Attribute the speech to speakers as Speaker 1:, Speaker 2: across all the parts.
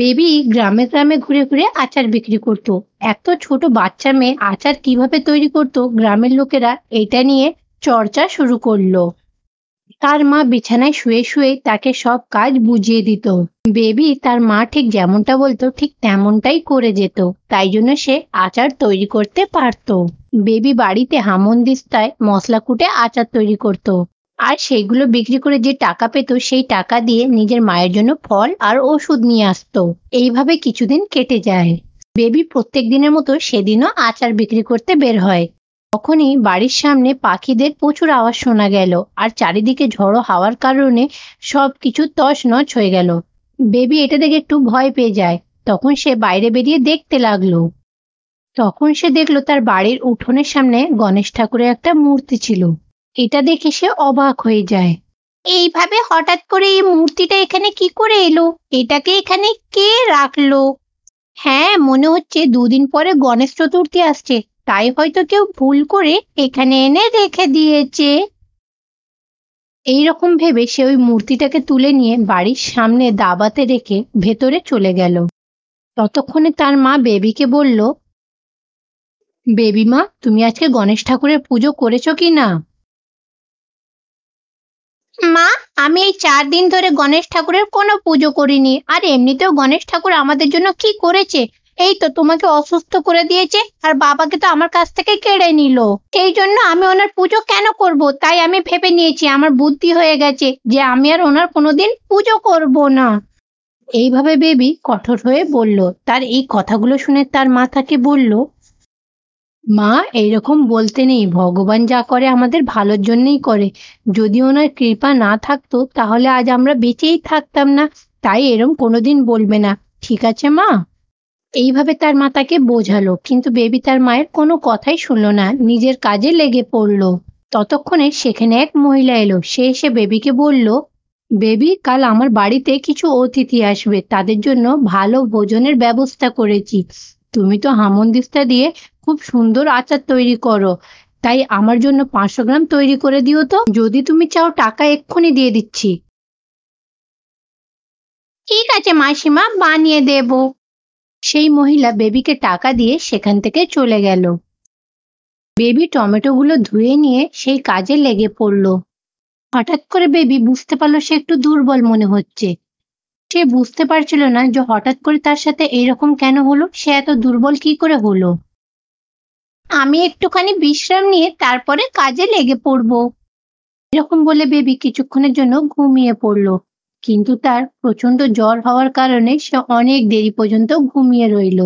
Speaker 1: Baby গ্রামে গ্রামে ঘুরে ঘুরে আচার বিক্রি করত এত ছোট বাচ্চা মেয়ে আচার কিভাবে তৈরি করত গ্রামের লোকেরা এটা নিয়ে চর্চা শুরু করলো তার মা বিছানায় শুয়ে শুয়ে তাকে সব কাজ বুঝিয়ে দিত বেবি তার মা ঠিক যেমনটা বলতো ঠিক তেমনটাই করে যেত তাই জন্য সে আচার তৈরি করতে পারত বেবি বাড়িতে হামন দিস্তায় মশলা কুটে আচার তৈরি করত আর সেইগুলো বিক্রি করে যে টাকা পেত সেই টাকা দিয়ে নিজের মায়ের জন্য ফল আর ওষুধ নিয়ে আসতো এইভাবে কিছুদিন কেটে যায় বেবি প্রত্যেক দিনের মতো সেদিনও আচার বিক্রি করতে বের হয় তখনই বাড়ির সামনে পাখিদের প্রচুর আওয়াজ শোনা গেল আর চারিদিকে ঝড়ো হাওয়ার কারণে সব কিছু তস নচ হয়ে গেল বেবি এটা দেখে একটু ভয় পেয়ে যায় তখন সে বাইরে বেরিয়ে দেখতে লাগলো তখন সে দেখলো তার বাড়ির উঠোনের সামনে গণেশ ঠাকুরের একটা মূর্তি ছিল এটা দেখে সে অবাক হয়ে যায় এইভাবে হঠাৎ করে এই মূর্তিটা এখানে কি করে এলো এটাকে এখানে কে রাখলো হ্যাঁ মনে হচ্ছে দুদিন পরে গণেশ চতুর্থী আসছে তাই হয়তো কেউ ভুল করে এখানে এনে রেখে দিয়েছে এই রকম ভেবে সে ওই মূর্তিটাকে তুলে নিয়ে বাড়ির সামনে দাবাতে রেখে ভেতরে চলে গেল ততক্ষণে তার মা বেবিকে বলল বেবি মা তুমি আজকে গণেশ ঠাকুরের পুজো করেছো কি না মা আমি এই চার দিন ধরে গণেশ ঠাকুরের কোনো পুজো করিনি আর এমনিতেও গণেশ ঠাকুর আমাদের জন্য কি করেছে এই তো তোমাকে অসুস্থ করে দিয়েছে আর বাবাকে তো আমার কাছ থেকে কেড়ে নিল এই জন্য আমি ওনার পুজো কেন করব তাই আমি ভেবে নিয়েছি আমার বুদ্ধি হয়ে গেছে যে আমি আর ওনার কোনোদিন পুজো করব না এইভাবে বেবি কঠোর হয়ে বলল তার এই কথাগুলো শুনে তার মা তাকে বলল মা এইরকম বলতে নেই ভগবান যা করে আমাদের ভালোর জন্যই করে যদি ওনার কৃপা না থাকতো তাহলে আজ আমরা বেঁচেই থাকতাম না তাই এরম কোনোদিন বলবে না ঠিক আছে মা এইভাবে তার মা তাকে বোঝালো কিন্তু বেবি তার মায়ের কোনো কথাই শুনলো না নিজের কাজে লেগে পড়লো ততক্ষণে সেখানে এক মহিলা এলো সে এসে বেবিকে বলল বেবি কাল আমার বাড়িতে কিছু অতিথি আসবে তাদের জন্য ভালো ভোজনের ব্যবস্থা করেছি তুমি তো হামন্দিস্তা দিয়ে খুব সুন্দর আচার তৈরি করো তাই আমার জন্য পাঁচশো গ্রাম তৈরি করে দিও তো যদি তুমি চাও টাকা এক্ষুনি দিয়ে দিচ্ছি ঠিক আছে মাসিমা বানিয়ে দেব সেই মহিলা বেবিকে টাকা দিয়ে সেখান থেকে চলে গেল বেবি টমেটোগুলো ধুয়ে নিয়ে সেই কাজে লেগে পড়ল হঠাৎ করে বেবি বুঝতে পারলো সে একটু দুর্বল মনে হচ্ছে সে বুঝতে পারছিল না যে হঠাৎ করে তার সাথে এরকম কেন হলো সে এত দুর্বল কি করে হলো আমি একটুখানি বিশ্রাম নিয়ে তারপরে কাজে লেগে পড়ব এরকম বলে বেবি কিছুক্ষণের জন্য ঘুমিয়ে পড়ল কিন্তু তার প্রচন্ড জ্বর হওয়ার কারণে সে অনেক দেরি পর্যন্ত ঘুমিয়ে রইল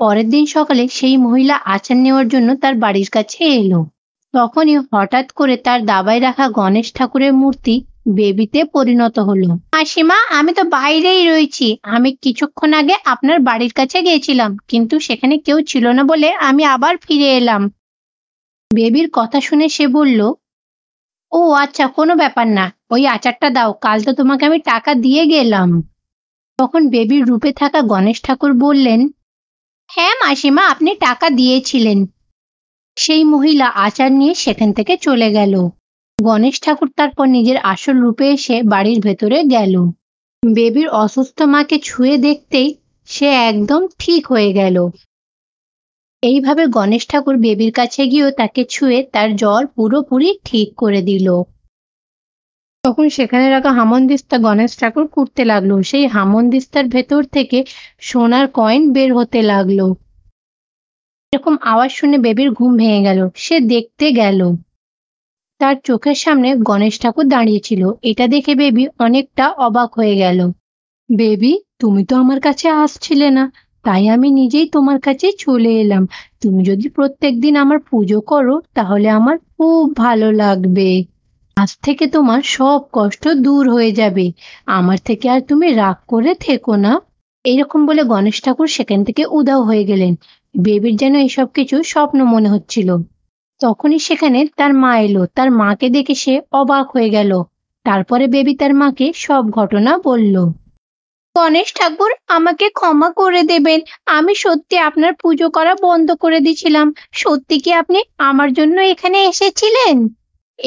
Speaker 1: পরের দিন সকালে সেই মহিলা আচার নেওয়ার জন্য তার বাড়ির কাছে এলো তখনই হঠাৎ করে তার দাবায় রাখা গণেশ ঠাকুরের মূর্তি বেবিতে পরিণত হলো মাসিমা আমি তো বাইরেই রয়েছি আমি কিছুক্ষণ আগে আপনার বাড়ির কাছে গিয়েছিলাম কিন্তু সেখানে কেউ ছিল না বলে আমি আবার ফিরে এলাম বেবির কথা শুনে সে বলল ও আচ্ছা কোনো ব্যাপার না ওই আচারটা দাও কাল তো তোমাকে আমি টাকা দিয়ে গেলাম তখন বেবির রূপে থাকা গণেশ ঠাকুর বললেন হ্যাঁ মাসিমা আপনি টাকা দিয়েছিলেন সেই মহিলা আচার নিয়ে সেখান থেকে চলে গেল গণেশ ঠাকুর তারপর নিজের আসল রূপে এসে বাড়ির ভেতরে গেল বেবির অসুস্থ মাকে ছুঁয়ে দেখতেই সে একদম ঠিক হয়ে গেল এইভাবে গণেশ ঠাকুর বেবির কাছে গিয়েও তাকে ছুঁয়ে তার জ্বর পুরোপুরি ঠিক করে দিল তখন সেখানে রাখা হামন্দিস্তা গণেশ ঠাকুর কুটতে লাগলো সেই হামন্দিস্তার ভেতর থেকে সোনার কয়েন বের হতে লাগলো এরকম আওয়াজ শুনে বেবির ঘুম ভেঙে গেল সে দেখতে গেল তার চোখের সামনে গণেশ ঠাকুর দাঁড়িয়েছিল এটা দেখে বেবি অনেকটা অবাক হয়ে গেল বেবি তুমি তো আমার কাছে আসছিলে না তাই আমি নিজেই তোমার কাছে চলে এলাম তুমি যদি প্রত্যেক দিন আমার পুজো করো তাহলে আমার খুব ভালো লাগবে আজ থেকে তোমার সব কষ্ট দূর হয়ে যাবে আমার থেকে আর তুমি রাগ করে থেকো না এইরকম বলে গণেশ ঠাকুর সেখান থেকে উদাও হয়ে গেলেন বেবির যেন এসব কিছু স্বপ্ন মনে হচ্ছিল তখনই সেখানে তার মা এলো তার মাকে দেখে সে অবাক হয়ে গেল তারপরে বেবি তার মাকে সব ঘটনা বলল গণেশ ঠাকুর আমাকে ক্ষমা করে দেবেন আমি সত্যি আপনার পুজো করা বন্ধ করে দিছিলাম সত্যি কি আপনি আমার জন্য এখানে এসেছিলেন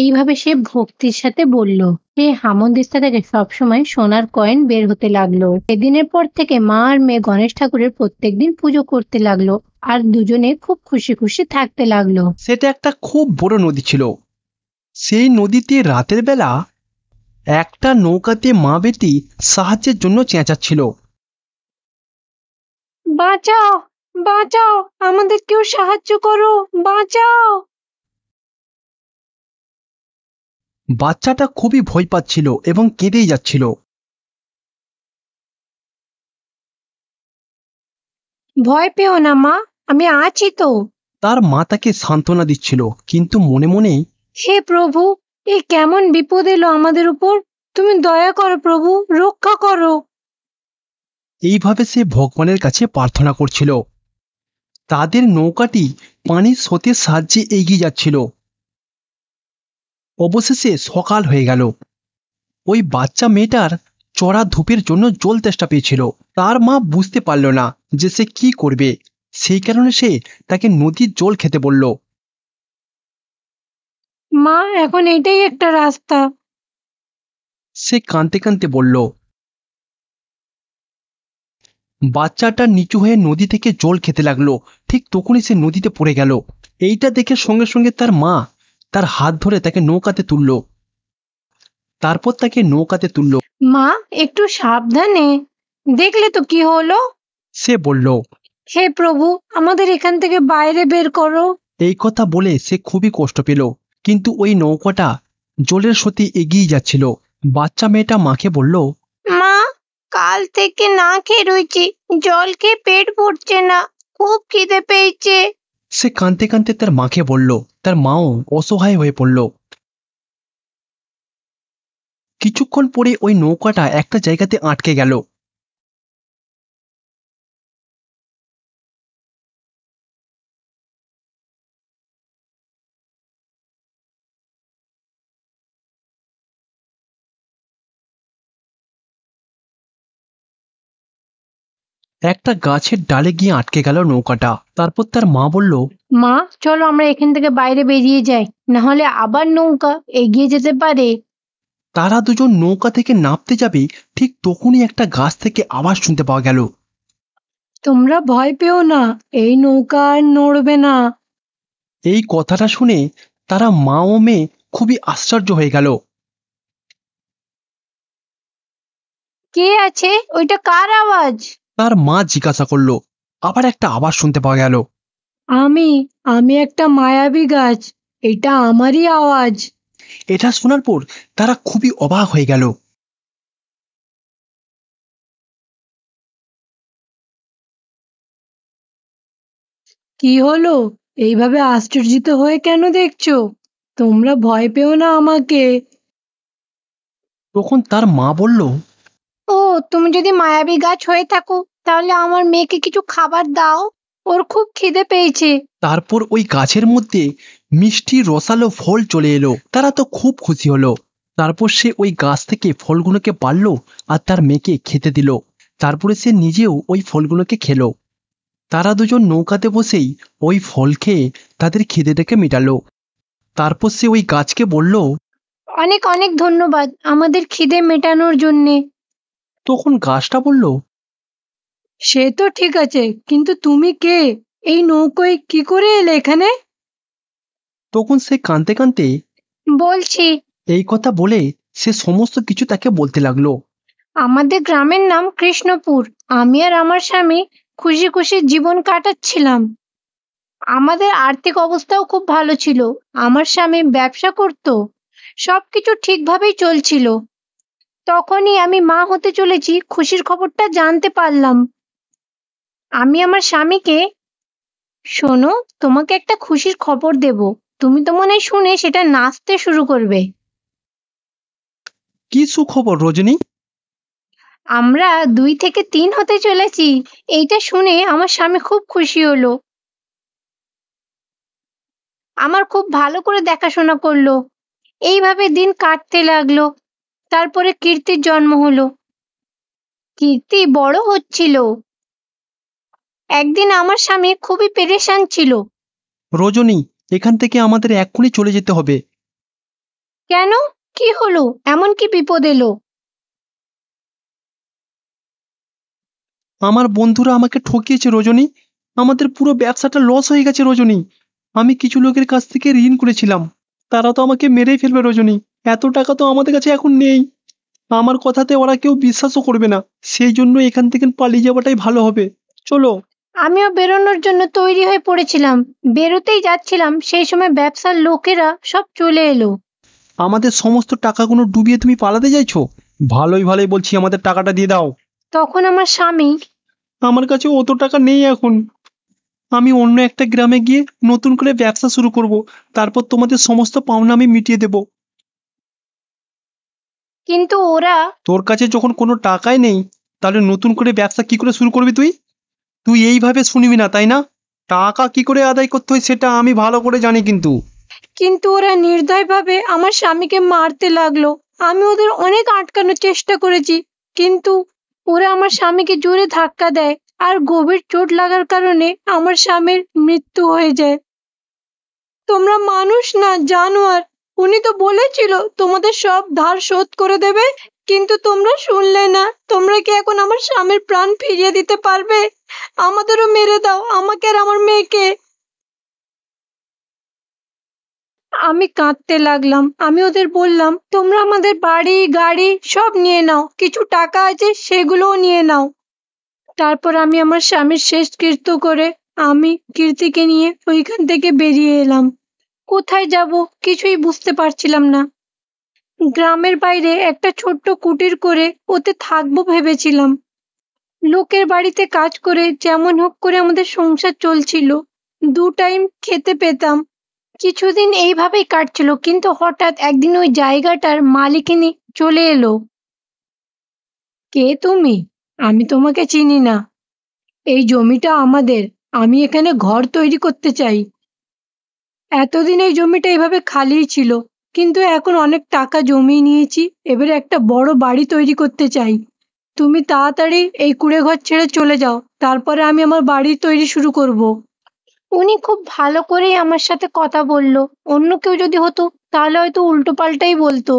Speaker 1: এইভাবে সে ভক্তির সাথে বলল স্ত্রী দিস্তা থেকে সবসময় সোনার কয়েন বের হতে লাগলো এদিনের পর থেকে মা আর মেয়ে গণেশ ঠাকুরের প্রত্যেক দিন পুজো করতে লাগলো আর দুজনে খুব খুশি খুশি থাকতে লাগলো
Speaker 2: সেটা একটা খুব বড় নদী ছিল সেই নদীতে রাতের বেলা একটা নৌকাতে মা বেটি সাহায্যের জন্য চেঁচাচ্ছিল
Speaker 1: বাঁচাও বাঁচাও আমাদের কেউ সাহায্য করো বাঁচাও
Speaker 2: বাচ্চাটা খুবই ভয় পাচ্ছিল এবং কেঁদেই যাচ্ছিল
Speaker 1: ভয় পেও না মা আমি আছি তো
Speaker 2: তার মা তাকে সান্ত্বনা দিচ্ছিল কিন্তু মনে মনে
Speaker 1: হে প্রভু এ কেমন বিপদ এলো আমাদের উপর তুমি দয়া করো প্রভু রক্ষা করো
Speaker 2: এইভাবে সে ভগবানের কাছে প্রার্থনা করছিল তাদের নৌকাটি পানির স্রোতের সাহায্যে এগিয়ে যাচ্ছিল অবশেষে সকাল হয়ে গেল ওই বাচ্চা মেয়েটার চড়া ধূপের জন্য জল তেষ্টা পেয়েছিল তার মা বুঝতে পারল না যে সে কি করবে সেই কারণে সে তাকে নদীর জল খেতে বলল
Speaker 1: মা এখন এটাই একটা রাস্তা
Speaker 2: সে কাঁদতে কাঁদতে বলল বাচ্চাটা নিচু হয়ে নদী থেকে জল খেতে লাগলো ঠিক তখনই সে নদীতে পড়ে গেল এইটা দেখে সঙ্গে সঙ্গে তার মা তার হাত ধরে তাকে নৌকাতে তুলল তারপর তাকে নৌকাতে তুলল
Speaker 1: মা একটু সাবধানে দেখলে তো কি হলো সে বলল হে প্রভু আমাদের এখান থেকে বাইরে বের করো
Speaker 2: এই কথা বলে সে খুবই কষ্ট পেল কিন্তু ওই নৌকাটা জলের সতি এগিয়ে যাচ্ছিল বাচ্চা মেয়েটা মাকে বলল
Speaker 1: মা কাল থেকে না খেয়ে রয়েছি জল খেয়ে পেট ভরছে না খুব খিদে পেয়েছে
Speaker 2: সে কাঁদতে কাঁদতে তার মাকে বলল তার মাও অসহায় হয়ে পড়ল কিছুক্ষণ পরে ওই নৌকাটা একটা জায়গাতে আটকে গেল একটা গাছের ডালে গিয়ে আটকে গেল নৌকাটা তারপর তার মা বলল
Speaker 1: মা চলো আমরা এখান থেকে বাইরে বেরিয়ে যাই না হলে আবার নৌকা এগিয়ে যেতে পারে
Speaker 2: তারা দুজন নৌকা থেকে নামতে যাবে ঠিক তখনই একটা গাছ থেকে আওয়াজ শুনতে পাওয়া গেল
Speaker 1: তোমরা ভয় পেও না এই নৌকা আর নড়বে না
Speaker 2: এই কথাটা শুনে তারা মা ও মেয়ে খুবই আশ্চর্য হয়ে গেল
Speaker 1: কে আছে ওইটা কার আওয়াজ
Speaker 2: তার মা জিজ্ঞাসা করলো আবার একটা আওয়াজ শুনতে পাওয়া গেল
Speaker 1: আমি আমি একটা মায়াবী গাছ এটা আমারই আওয়াজ
Speaker 2: এটা শোনার পর তারা খুবই অবাক হয়ে গেল
Speaker 1: কি হলো এইভাবে আশ্চর্যিত হয়ে কেন দেখছো তোমরা ভয় পেও না আমাকে
Speaker 2: তখন তার মা বলল
Speaker 1: ও তুমি যদি মায়াবী গাছ হয়ে থাকো তাহলে আমার মেয়েকে কিছু খাবার দাও ওর খুব খিদে পেয়েছে
Speaker 2: তারপর ওই গাছের মধ্যে মিষ্টি রসালো ফল চলে এলো তারা তো খুব খুশি হলো তারপর সে ওই গাছ থেকে ফলগুলোকে পারল আর তার মেয়েকে খেতে দিল তারপরে সে নিজেও ওই ফলগুলোকে খেলো তারা দুজন নৌকাতে বসেই ওই ফল খেয়ে তাদের থেকে মেটালো তারপর সে ওই গাছকে বলল
Speaker 1: অনেক অনেক ধন্যবাদ আমাদের খিদে মেটানোর জন্যে
Speaker 2: তখন গাছটা বলল
Speaker 1: সে তো ঠিক আছে কিন্তু তুমি কে এই নৌকোয় কি করে এলে এখানে
Speaker 2: তখন সে কাঁদতে কাঁদতে বলছি এই কথা বলে সে সমস্ত কিছু তাকে বলতে লাগলো
Speaker 1: আমাদের গ্রামের নাম কৃষ্ণপুর আমি আর আমার স্বামী খুশি খুশি জীবন কাটাচ্ছিলাম আমাদের আর্থিক অবস্থাও খুব ভালো ছিল আমার স্বামী ব্যবসা করত সবকিছু ঠিকভাবেই চলছিল তখনই আমি মা হতে চলেছি খুশির খবরটা জানতে পারলাম আমি আমার স্বামীকে শোনো তোমাকে একটা খুশির খবর দেব তুমি তো মনে শুনে সেটা নাচতে শুরু করবে
Speaker 2: কি সুখবর রজনী
Speaker 1: আমরা দুই থেকে তিন হতে চলেছি এইটা শুনে আমার স্বামী খুব খুশি হলো আমার খুব ভালো করে দেখাশোনা করলো এইভাবে দিন কাটতে লাগলো তারপরে কীর্তির জন্ম হলো কীর্তি বড় হচ্ছিল একদিন আমার স্বামী খুবই পেরেশান ছিল
Speaker 2: রজনী এখান থেকে আমাদের এক্ষুনি চলে যেতে হবে
Speaker 1: কেন কি হলো এমন কি বিপদ এলো
Speaker 2: আমার বন্ধুরা আমাকে ঠকিয়েছে রজনী আমাদের পুরো ব্যবসাটা লস হয়ে গেছে রজনী আমি কিছু লোকের কাছ থেকে ঋণ করেছিলাম তারা তো আমাকে মেরেই ফেলবে রজনী এত টাকা তো আমাদের কাছে এখন নেই আমার কথাতে ওরা কেউ বিশ্বাসও করবে না সেই জন্য এখান থেকে পালিয়ে যাওয়াটাই ভালো হবে চলো
Speaker 1: আমিও বেরোনোর জন্য তৈরি হয়ে পড়েছিলাম বেরোতেই যাচ্ছিলাম সেই সময় ব্যবসার লোকেরা সব চলে এলো
Speaker 2: আমাদের সমস্ত টাকাগুলো ডুবিয়ে তুমি পালাতে চাইছো ভালোই ভালোই বলছি আমাদের টাকাটা দিয়ে দাও তখন আমার স্বামী আমার কাছে অত টাকা নেই এখন আমি অন্য একটা গ্রামে গিয়ে নতুন করে ব্যবসা শুরু করব তারপর তোমাদের সমস্ত পাওনা আমি মিটিয়ে দেবো
Speaker 1: কিন্তু ওরা
Speaker 2: তোর কাছে যখন কোনো টাকাই নেই তাহলে নতুন করে ব্যবসা কি করে শুরু করবি তুই তুই এইভাবে শুনবি না তাই না টাকা কি করে আদায় করতে হয় সেটা আমি ভালো করে জানি কিন্তু
Speaker 1: কিন্তু ওরা নির্দয়ভাবে আমার স্বামীকে মারতে লাগলো আমি ওদের অনেক আটকানোর চেষ্টা করেছি কিন্তু ওরা আমার স্বামীকে জোরে ধাক্কা দেয় আর গভীর চোট লাগার কারণে আমার স্বামীর মৃত্যু হয়ে যায় তোমরা মানুষ না জানোয়ার উনি তো বলেছিল তোমাদের সব ধার শোধ করে দেবে কিন্তু তোমরা শুনলে না তোমরা কি এখন আমার স্বামীর প্রাণ ফিরিয়ে দিতে পারবে আমাদেরও মেরে দাও আমাকে আর আমার মেয়েকে আমি কাঁদতে লাগলাম আমি ওদের বললাম তোমরা আমাদের বাড়ি গাড়ি সব নিয়ে নাও কিছু টাকা আছে সেগুলোও নিয়ে নাও তারপর আমি আমার স্বামীর শেষ কীর্ত করে আমি কীর্তিকে নিয়ে ওইখান থেকে বেরিয়ে এলাম কোথায় যাব কিছুই বুঝতে পারছিলাম না গ্রামের বাইরে একটা ছোট্ট কুটির করে ওতে থাকবো ভেবেছিলাম লোকের বাড়িতে কাজ করে যেমন হোক করে আমাদের সংসার চলছিল দু টাইম খেতে পেতাম কিছুদিন এইভাবেই কাটছিল কিন্তু হঠাৎ একদিন ওই জায়গাটার মালিকিনী চলে এলো কে তুমি আমি তোমাকে চিনি না এই জমিটা আমাদের আমি এখানে ঘর তৈরি করতে চাই এতদিন এই জমিটা এভাবে খালিই ছিল কিন্তু এখন অনেক টাকা জমিয়ে নিয়েছি এবারে একটা বড় বাড়ি তৈরি করতে চাই তুমি তাড়াতাড়ি এই কুড়ে ঘর ছেড়ে চলে যাও তারপরে আমি আমার বাড়ি তৈরি শুরু করব উনি খুব ভালো করেই আমার সাথে কথা বলল অন্য কেউ যদি হতো তাহলে হয়তো উল্টো পাল্টাই বলতো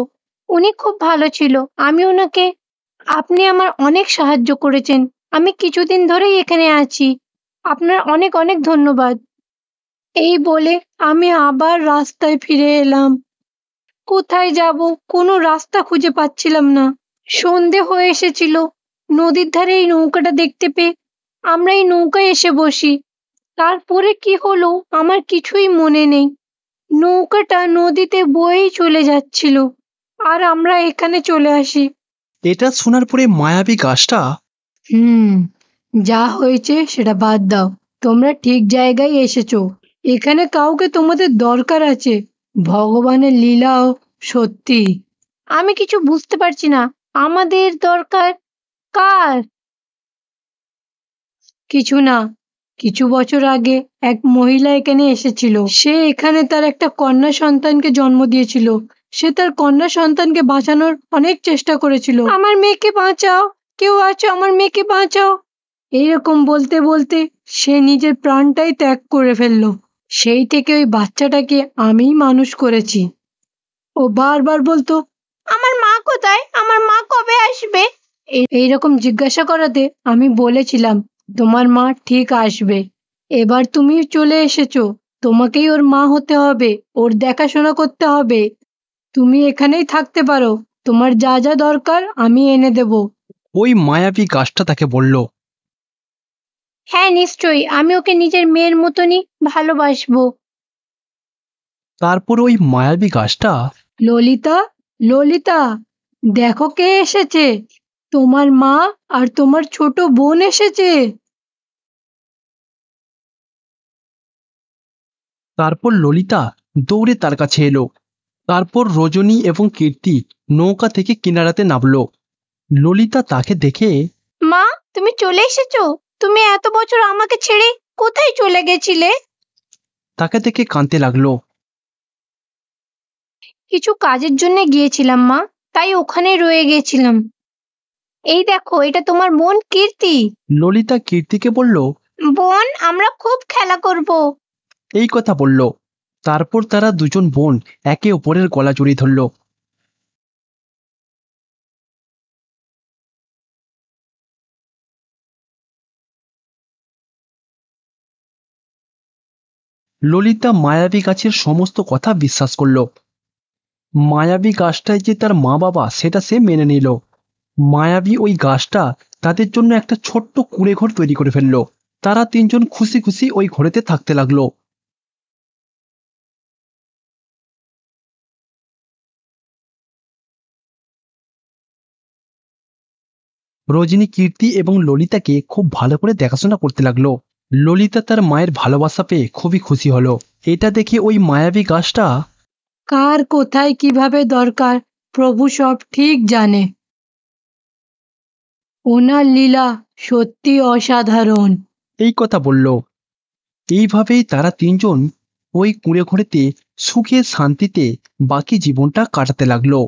Speaker 1: উনি খুব ভালো ছিল আমি ওনাকে আপনি আমার অনেক সাহায্য করেছেন আমি কিছুদিন ধরেই এখানে আছি আপনার অনেক অনেক ধন্যবাদ এই বলে আমি আবার রাস্তায় ফিরে এলাম কোথায় যাব কোনো রাস্তা খুঁজে পাচ্ছিলাম না সন্ধে হয়ে এসেছিল নদীর ধারে এই নৌকাটা দেখতে পেয়ে আমরা এই নৌকায় এসে বসি তারপরে কি হলো আমার কিছুই মনে নেই নৌকাটা নদীতে বয়েই চলে যাচ্ছিল আর আমরা এখানে চলে আসি
Speaker 2: এটা শোনার পরে মায়াবী গাছটা
Speaker 1: হুম যা হয়েছে সেটা বাদ দাও তোমরা ঠিক জায়গায় এসেছো এখানে কাউকে তোমাদের দরকার আছে ভগবানের লীলাও সত্যি আমি কিছু বুঝতে পারছি না আমাদের দরকার কার কিছু না কিছু বছর আগে এক মহিলা এখানে এসেছিল সে এখানে তার একটা কন্যা সন্তানকে জন্ম দিয়েছিল সে তার কন্যা সন্তানকে বাঁচানোর অনেক চেষ্টা করেছিল আমার মেয়েকে বাঁচাও কেউ আছো আমার মেয়েকে বাঁচাও এইরকম বলতে বলতে সে নিজের প্রাণটাই ত্যাগ করে ফেললো সেই থেকে ওই বাচ্চাটাকে আমি মানুষ করেছি ও বারবার বলতো আমার মা কোথায় আমার মা কবে আসবে এইরকম জিজ্ঞাসা করাতে আমি বলেছিলাম তোমার মা ঠিক আসবে এবার তুমি চলে এসেছো তোমাকেই ওর মা হতে হবে ওর দেখাশোনা করতে হবে তুমি এখানেই থাকতে পারো তোমার যা যা দরকার
Speaker 2: আমি এনে দেব ওই মায়াবী গাছটা তাকে বলল
Speaker 1: হ্যাঁ নিশ্চয়ই। আমি ওকে নিজের মেয়ের মতনই ভালোবাসব
Speaker 2: তারপর ওই মায়াবী গাছটা
Speaker 1: ললিতা ললিতা দেখো কে এসেছে তোমার মা আর তোমার ছোট বোন এসেছে
Speaker 2: তারপর ললিতা দৌড়ে তার কাছে এলো তারপর রজনী এবং কীর্তি নৌকা থেকে কিনারাতে নামলো ললিতা তাকে দেখে
Speaker 1: মা তুমি চলে এসেছো তুমি এত বছর আমাকে ছেড়ে কোথায় চলে গেছিলে
Speaker 2: তাকে দেখে কাঁদতে লাগলো
Speaker 1: কিছু কাজের জন্য গিয়েছিলাম মা তাই ওখানে রয়ে গেছিলাম এই দেখো এটা তোমার বোন কীর্তি
Speaker 2: ললিতা কীর্তিকে বলল
Speaker 1: বোন আমরা খুব খেলা করব
Speaker 2: এই কথা বলল তারপর তারা দুজন বোন একে অপরের গলা জড়িয়ে ধরলো ললিতা মায়াবী গাছের সমস্ত কথা বিশ্বাস করল মায়াবী গাছটায় যে তার মা বাবা সেটা সে মেনে নিল মায়াবী ওই গাছটা তাদের জন্য একটা ছোট্ট কুঁড়ে ঘর তৈরি করে ফেলল তারা তিনজন খুশি খুশি ওই ঘরেতে থাকতে লাগলো রজনী কীর্তি এবং ললিতাকে খুব ভালো করে দেখাশোনা করতে লাগলো ললিতা তার মায়ের ভালোবাসা পেয়ে খুবই খুশি হলো এটা দেখে ওই মায়াবী গাছটা
Speaker 1: কার কোথায় কিভাবে দরকার প্রভু সব ঠিক জানে ওনার লীলা সত্যি অসাধারণ
Speaker 2: এই কথা বলল এইভাবেই তারা তিনজন ওই কুঁড়ে ঘরেতে সুখে শান্তিতে বাকি জীবনটা কাটাতে লাগলো